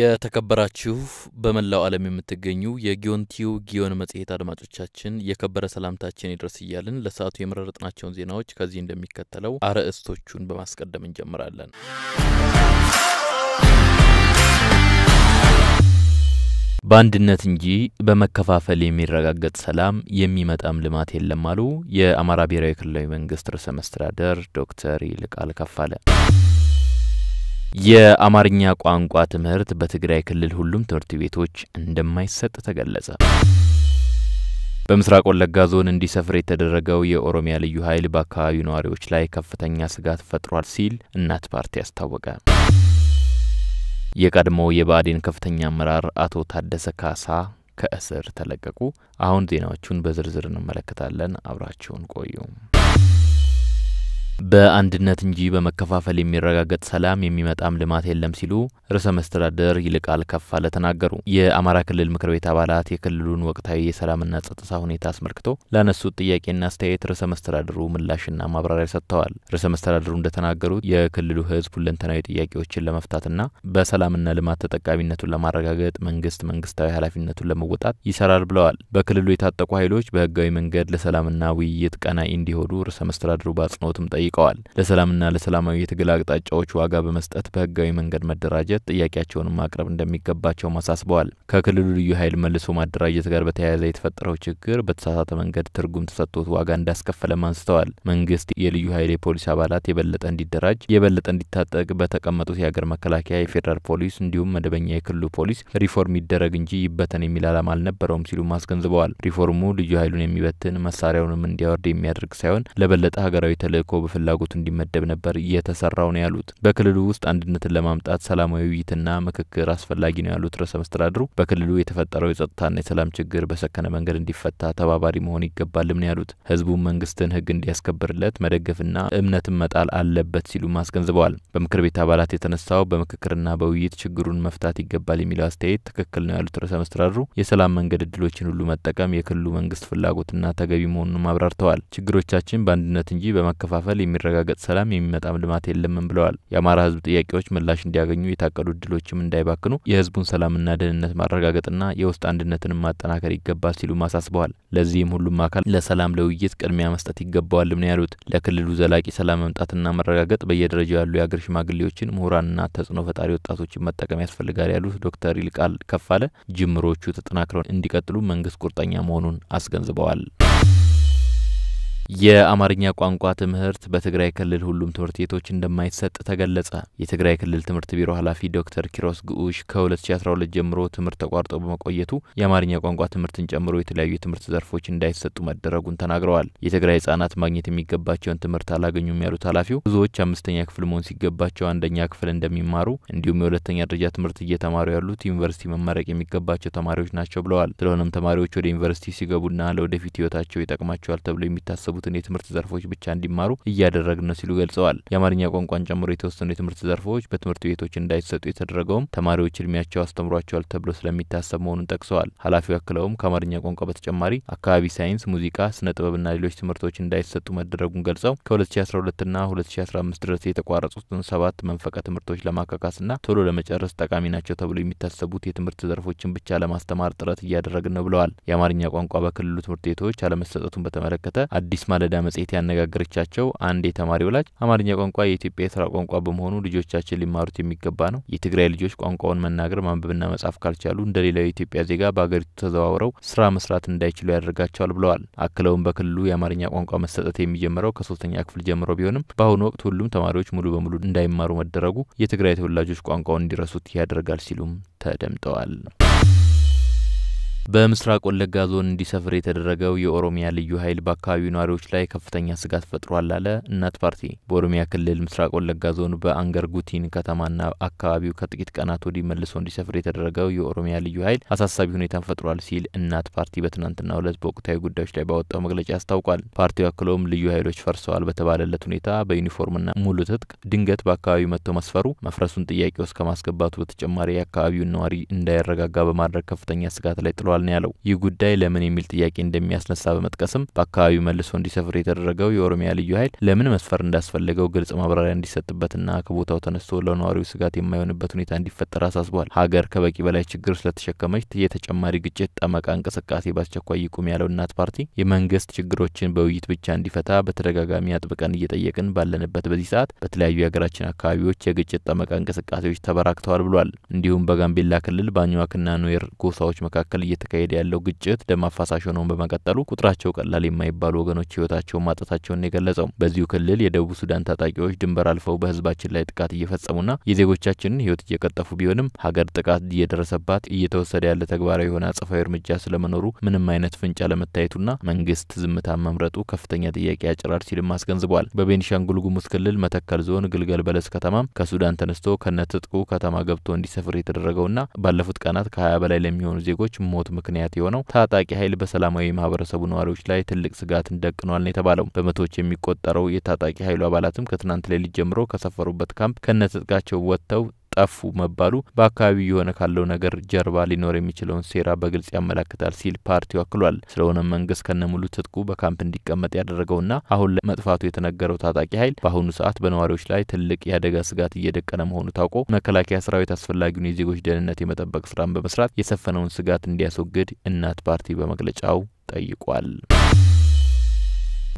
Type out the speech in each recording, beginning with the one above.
የተከበራችሁ በመላው ዓለም የምትገኙ የጊዮንቲዩ ጊዮን መጽሔት አድማጮቻችን የከበረ ሰላምታችን ይድረስ እያልን ለሰዓቱ የመረጥናቸውን ዜናዎች ከዚህ እንደሚከተለው አርዕስቶቹን በማስቀደም እንጀምራለን። በአንድነት እንጂ በመከፋፈል የሚረጋገጥ ሰላም የሚመጣም ልማት የለም አሉ የአማራ ብሔራዊ ክልላዊ መንግስት ርዕሰ መስተዳደር ዶክተር ይልቃል ከፋለ። የአማርኛ ቋንቋ ትምህርት በትግራይ ክልል ሁሉም ትምህርት ቤቶች እንደማይሰጥ ተገለጸ። በምስራቅ ወለጋ ዞን እንዲሰፍር የተደረገው የኦሮሚያ ልዩ ኃይል በአካባቢው ነዋሪዎች ላይ ከፍተኛ ስጋት ፈጥሯል ሲል እናት ፓርቲ አስታወቀ። የቀድሞው የብአዴን ከፍተኛ አመራር አቶ ታደሰ ካሳ ከእስር ተለቀቁ። አሁን ዜናዎቹን በዝርዝር እንመለከታለን። አብራችሁን ቆዩ። በአንድነት እንጂ በመከፋፈል የሚረጋገጥ ሰላም የሚመጣም ልማት የለም ሲሉ ርዕሰ መስተዳደር ይልቃል ከፋለ ተናገሩ። የአማራ ክልል ምክር ቤት አባላት የክልሉን ወቅታዊ የሰላምና ጸጥታ ሁኔታ አስመልክቶ ላነሱት ጥያቄና አስተያየት ርዕሰ መስተዳድሩ ምላሽና ማብራሪያ ሰጥተዋል። ርዕሰ መስተዳድሩ እንደተናገሩት የክልሉ ሕዝብ ሁለንተናዊ ጥያቄዎችን ለመፍታትና በሰላምና ልማት ተጠቃሚነቱን ለማረጋገጥ መንግስት መንግስታዊ ኃላፊነቱን ለመወጣት ይሰራል ብለዋል። በክልሉ የታጠቁ ኃይሎች በህጋዊ መንገድ ለሰላምና ውይይት ቀናኢ እንዲሆኑ ርዕሰ መስተዳድሩ በአጽንኦትም ጠይቀዋል። ጠይቀዋል። ለሰላምና ለሰላማዊ የትግል አቅጣጫዎች ዋጋ በመስጠት በህጋዊ መንገድ መደራጀት ጥያቄያቸውንም ማቅረብ እንደሚገባቸውም አሳስበዋል። ከክልሉ ልዩ ኃይል መልሶ ማደራጀት ጋር በተያያዘ የተፈጠረው ችግር በተሳሳተ መንገድ ትርጉም ተሰጥቶት ዋጋ እንዳስከፈለም አንስተዋል። መንግስት የልዩ ኃይል የፖሊስ አባላት የበለጠ እንዲደራጅ፣ የበለጠ እንዲታጠቅ በተቀመጡት የሀገር መከላከያ፣ የፌዴራል ፖሊስ እንዲሁም መደበኛ የክልሉ ፖሊስ ሪፎርም ይደረግ እንጂ ይበተን የሚል ዓላማ አልነበረውም ሲሉም አስገንዝበዋል። ሪፎርሙ ልዩ ኃይሉን የሚበትን መሳሪያውንም እንዲያወርድ የሚያደርግ ሳይሆን ለበለጠ ሀገራዊ ተልዕኮ ፍላጎቱ እንዲመደብ ነበር እየተሰራው ነው ያሉት። በክልሉ ውስጥ አንድነትን ለማምጣት ሰላማዊ ውይይትና ምክክር አስፈላጊ ነው ያሉት ርዕሰ መስተዳድሩ በክልሉ የተፈጠረው የጸጥታና የሰላም ችግር በሰከነ መንገድ እንዲፈታ ተባባሪ መሆን ይገባልም ነው ያሉት። ህዝቡም መንግስትን ህግ እንዲያስከብርለት መደገፍና እምነትን መጣል አለበት ሲሉም አስገንዝበዋል። በምክር ቤት አባላት የተነሳው በምክክርና በውይይት ችግሩን መፍታት ይገባል የሚለው አስተያየት ትክክል ነው ያሉት ርዕሰ መስተዳድሩ የሰላም መንገድ እድሎችን ሁሉ መጠቀም የክልሉ መንግስት ፍላጎትና ተገቢ መሆኑንም አብራርተዋል። ችግሮቻችን በአንድነት እንጂ በመከፋፈል የሚረጋገጥ ሰላም የሚመጣም ልማት የለምም ብለዋል። የአማራ ህዝብ ጥያቄዎች ምላሽ እንዲያገኙ የታቀዱ እድሎችም እንዳይባክኑ የህዝቡን ሰላምና ደህንነት ማረጋገጥና የውስጥ አንድነትንም ማጠናከር ይገባል ሲሉ አሳስበዋል። ለዚህም ሁሉም አካል ለሰላም ለውይይት ቅድሚያ መስጠት ይገባዋልም ነው ያሉት። ለክልሉ ዘላቂ ሰላም መምጣትና መረጋገጥ በየደረጃው ያሉ የአገር ሽማግሌዎችን፣ ምሁራንና ተጽዕኖ ፈጣሪ ወጣቶችን መጠቀም ያስፈልጋል ያሉት ዶክተር ይልቃል ከፋለ ጅምሮቹ ተጠናክረው እንዲቀጥሉ መንግስት ቁርጠኛ መሆኑን አስገንዝበዋል። የአማርኛ ቋንቋ ትምህርት በትግራይ ክልል ሁሉም ትምህርት ቤቶች እንደማይሰጥ ተገለጸ። የትግራይ ክልል ትምህርት ቢሮ ኃላፊ ዶክተር ኪሮስ ግኡሽ ከ2012 ጀምሮ ትምህርት ተቋርጦ በመቆየቱ የአማርኛ ቋንቋ ትምህርትን ጨምሮ የተለያዩ የትምህርት ዘርፎች እንዳይሰጡ መደረጉን ተናግረዋል። የትግራይ ህጻናት ማግኘት የሚገባቸውን ትምህርት አላገኙም ያሉት ኃላፊው ብዙዎች አምስተኛ ክፍል መሆን ሲገባቸው አንደኛ ክፍል እንደሚማሩ እንዲሁም የሁለተኛ ደረጃ ትምህርት እየተማሩ ያሉት ዩኒቨርሲቲ መመረቅ የሚገባቸው ተማሪዎች ናቸው ብለዋል። ስለሆነም ተማሪዎች ወደ ዩኒቨርሲቲ ሲገቡና ለወደፊት ህይወታቸው ይጠቅማቸዋል ተብሎ የሚታሰቡ የሚያስፈልጉትን የትምህርት ዘርፎች ብቻ እንዲማሩ እያደረግን ነው ሲሉ ገልጸዋል። የአማርኛ ቋንቋን ጨምሮ የተወሰኑ የትምህርት ዘርፎች በትምህርት ቤቶች እንዳይሰጡ የተደረገውም ተማሪዎች እድሜያቸው አስተምሯቸዋል ተብሎ ስለሚታሰብ መሆኑን ጠቅሰዋል። ኃላፊው አክለውም ከአማርኛ ቋንቋ በተጨማሪ አካባቢ ሳይንስ፣ ሙዚቃ፣ ስነ ጥበብና ሌሎች ትምህርቶች እንዳይሰጡ መደረጉን ገልጸው ከ2012ና 2015 ድረስ የተቋረጡትን ሰባት መንፈቀ ትምህርቶች ለማካካስና ቶሎ ለመጨረስ ጠቃሚ ናቸው ተብሎ የሚታሰቡት የትምህርት ዘርፎችን ብቻ ለማስተማር ጥረት እያደረግን ነው ብለዋል። የአማርኛ ቋንቋ በክልሉ ትምህርት ቤቶች አለመሰጠቱን በተመለከተ አዲስ ማለዳ መጽሔት ያነጋገረቻቸው አንድ የተማሪ ወላጅ አማርኛ ቋንቋ የኢትዮጵያ የስራ ቋንቋ በመሆኑ ልጆቻችን ሊማሩት የሚገባ ነው። የትግራይ ልጆች ቋንቋውን መናገር ማንበብና መጻፍ ካልቻሉ እንደ ሌላው የኢትዮጵያ ዜጋ በሀገሪቱ ተዘዋውረው ስራ መስራት እንዳይችሉ ያደርጋቸዋል ብለዋል። አክለውም በክልሉ የአማርኛ ቋንቋ መሰጠት የሚጀምረው ከሶስተኛ ክፍል ጀምሮ ቢሆንም በአሁኑ ወቅት ሁሉም ተማሪዎች ሙሉ በሙሉ እንዳይማሩ መደረጉ የትግራይ ተወላጆች ቋንቋውን እንዲረሱት ያደርጋል ሲሉም ተደምጠዋል። በምስራቅ ወለጋ ዞን እንዲሰፍር የተደረገው የኦሮሚያ ልዩ ኃይል በአካባቢው ነዋሪዎች ላይ ከፍተኛ ስጋት ፈጥሯል አለ እናት ፓርቲ። በኦሮሚያ ክልል ምስራቅ ወለጋ ዞን በአንገር ጉቲን ከተማና አካባቢው ከጥቂት ቀናት ወዲህ መልሶ እንዲሰፍር የተደረገው የኦሮሚያ ልዩ ኃይል አሳሳቢ ሁኔታን ፈጥሯል ሲል እናት ፓርቲ በትናንትናው ዕለት በወቅታዊ ጉዳዮች ላይ ባወጣው መግለጫ አስታውቋል። ፓርቲው አክሎም ልዩ ኃይሎች ፈርሰዋል በተባለለት ሁኔታ በዩኒፎርምና ሙሉ ትጥቅ ድንገት በአካባቢው መጥተው መስፈሩ መፍረሱን ጥያቄ ውስጥ ከማስገባቱ በተጨማሪ የአካባቢውን ነዋሪ እንዳይረጋጋ በማድረግ ከፍተኛ ስጋት ላይ ጥሏል ተፈጽሟል ነው ያለው። ይህ ጉዳይ ለምን የሚል ጥያቄ እንደሚያስነሳ በመጥቀስም በአካባቢው መልሶ እንዲሰፍር የተደረገው የኦሮሚያ ልዩ ኃይል ለምን መስፈር እንዳስፈለገው ግልጽ ማብራሪያ እንዲሰጥበትና ከቦታው ተነስቶ ለነዋሪው ስጋት የማይሆንበት ሁኔታ እንዲፈጠር አሳስቧል። ሀገር ከበቂ በላይ ችግር ስለተሸከመች የተጨማሪ ግጭት ጠመቃ እንቅስቃሴ በአስቸኳይ ይቁም ያለው እናት ፓርቲ የመንግስት ችግሮችን በውይይት ብቻ እንዲፈታ በተደጋጋሚ አጥብቀን እየጠየቅን ባለንበት በዚህ ሰዓት በተለያዩ የሀገራችን አካባቢዎች የግጭት ጠመቃ እንቅስቃሴዎች ተበራክተዋል ብሏል። እንዲሁም በጋምቤላ ክልል ባኝዋክና ኑዌር ጎሳዎች መካከል እየ እየተካሄደ ያለው ግጭት ደም አፋሳሽ በመቀጠሉ ቁጥራቸው ቀላል የማይባሉ ወገኖች ህይወታቸውን ማጣታቸውን የገለጸው በዚሁ ክልል የደቡብ ሱዳን ታጣቂዎች ድንበር አልፈው በህዝባችን ላይ ጥቃት እየፈጸሙና የዜጎቻችንን ህይወት እየቀጠፉ ቢሆንም ሀገር ጥቃት እየደረሰባት እየተወሰደ ያለ ተግባራዊ የሆነ አጸፋዊ እርምጃ ስለመኖሩ ምንም አይነት ፍንጭ አለመታየቱና መንግስት ዝምታ መምረጡ ከፍተኛ ጥያቄ ያጭራል ሲልም አስገንዝቧል። በቤኒሻንጉል ጉሙዝ ክልል መተከል ዞን ግልገል በለስ ከተማም ከሱዳን ተነስቶ ከነትጥቁ ከተማ ገብቶ እንዲሰፍር የተደረገውና ባለፉት ቀናት ከሀያ በላይ ለሚሆኑ ዜጎች ሞት ምክንያት የሆነው ታጣቂ ኃይል በሰላማዊ ማህበረሰቡ ነዋሪዎች ላይ ትልቅ ስጋትን ደቅኗል ነው የተባለው። በመቶዎች የሚቆጠረው የታጣቂ ኃይሉ አባላትም ከትናንት ሌሊት ጀምሮ ከሰፈሩበት ካምፕ ከነትጥቃቸው ወጥተው ጠፉ መባሉ በአካባቢው የሆነ ካለው ነገር ጀርባ ሊኖር የሚችለውን ሴራ በግልጽ ያመላክታል ሲል ፓርቲው አክሏል። ስለሆነም መንግስት ከነሙሉ ትጥቁ በካምፕ እንዲቀመጥ ያደረገውና አሁን ላይ መጥፋቱ የተነገረው ታጣቂ ኃይል በአሁኑ ሰዓት በነዋሪዎች ላይ ትልቅ የአደጋ ስጋት እየደቀነ መሆኑ ታውቆ መከላከያ ሰራዊት አስፈላጊውን የዜጎች ደህንነት የመጠበቅ ስራን በመስራት የሰፈነውን ስጋት እንዲያስወግድ እናት ፓርቲ በመግለጫው ጠይቋል።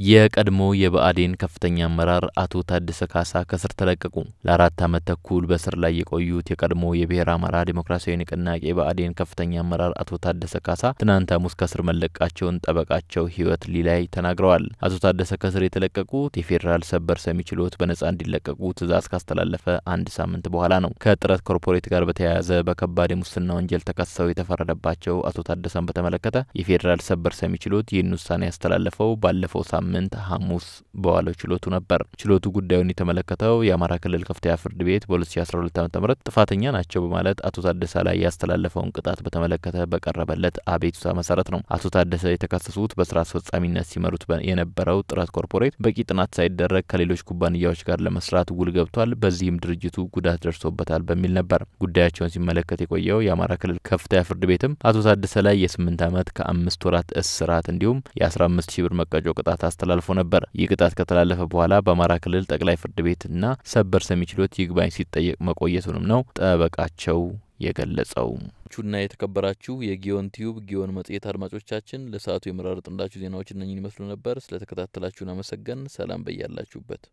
የቀድሞ የብአዴን ከፍተኛ አመራር አቶ ታደሰ ካሳ ከስር ተለቀቁ። ለአራት ዓመት ተኩል በስር ላይ የቆዩት የቀድሞ የብሔር አማራ ዲሞክራሲያዊ ንቅናቄ ብአዴን ከፍተኛ አመራር አቶ ታደሰ ካሳ ትናንት ሐሙስ ከስር መለቃቸውን ጠበቃቸው ህይወት ሊላይ ተናግረዋል። አቶ ታደሰ ከስር የተለቀቁት የፌዴራል ሰበር ሰሚ ችሎት በነጻ እንዲለቀቁ ትእዛዝ ካስተላለፈ አንድ ሳምንት በኋላ ነው። ከጥረት ኮርፖሬት ጋር በተያያዘ በከባድ የሙስና ወንጀል ተከሰው የተፈረደባቸው አቶ ታደሰን በተመለከተ የፌዴራል ሰበር ሰሚ ችሎት ይህን ውሳኔ ያስተላለፈው ባለፈው ሳምንት ሳምንት ሐሙስ በዋለው ችሎቱ ነበር። ችሎቱ ጉዳዩን የተመለከተው የአማራ ክልል ከፍተኛ ፍርድ ቤት በ2012 ዓ ም ጥፋተኛ ናቸው በማለት አቶ ታደሰ ላይ ያስተላለፈውን ቅጣት በተመለከተ በቀረበለት አቤቱታ መሰረት ነው። አቶ ታደሰ የተከሰሱት በስራ አስፈጻሚነት ሲመሩት የነበረው ጥረት ኮርፖሬት በቂ ጥናት ሳይደረግ ከሌሎች ኩባንያዎች ጋር ለመስራት ውል ገብቷል፣ በዚህም ድርጅቱ ጉዳት ደርሶበታል በሚል ነበር። ጉዳያቸውን ሲመለከት የቆየው የአማራ ክልል ከፍተኛ ፍርድ ቤትም አቶ ታደሰ ላይ 8 ዓመት ከአምስት ወራት እስራት እንዲሁም የ15 ሺህ ብር መቀጮ ቅጣት አስተላልፎ ነበር። ይህ ቅጣት ከተላለፈ በኋላ በአማራ ክልል ጠቅላይ ፍርድ ቤትና ሰበር ሰሚ ችሎት ይግባኝ ሲጠየቅ መቆየቱንም ነው ጠበቃቸው የገለጸው። ቹና የተከበራችሁ የጊዮን ቲዩብ ጊዮን መጽሔት አድማጮቻችን ለሰዓቱ የመራረጥንላችሁ ዜናዎች እነኝን ይመስሉ ነበር። ስለተከታተላችሁን አመሰገን። ሰላም በያላችሁበት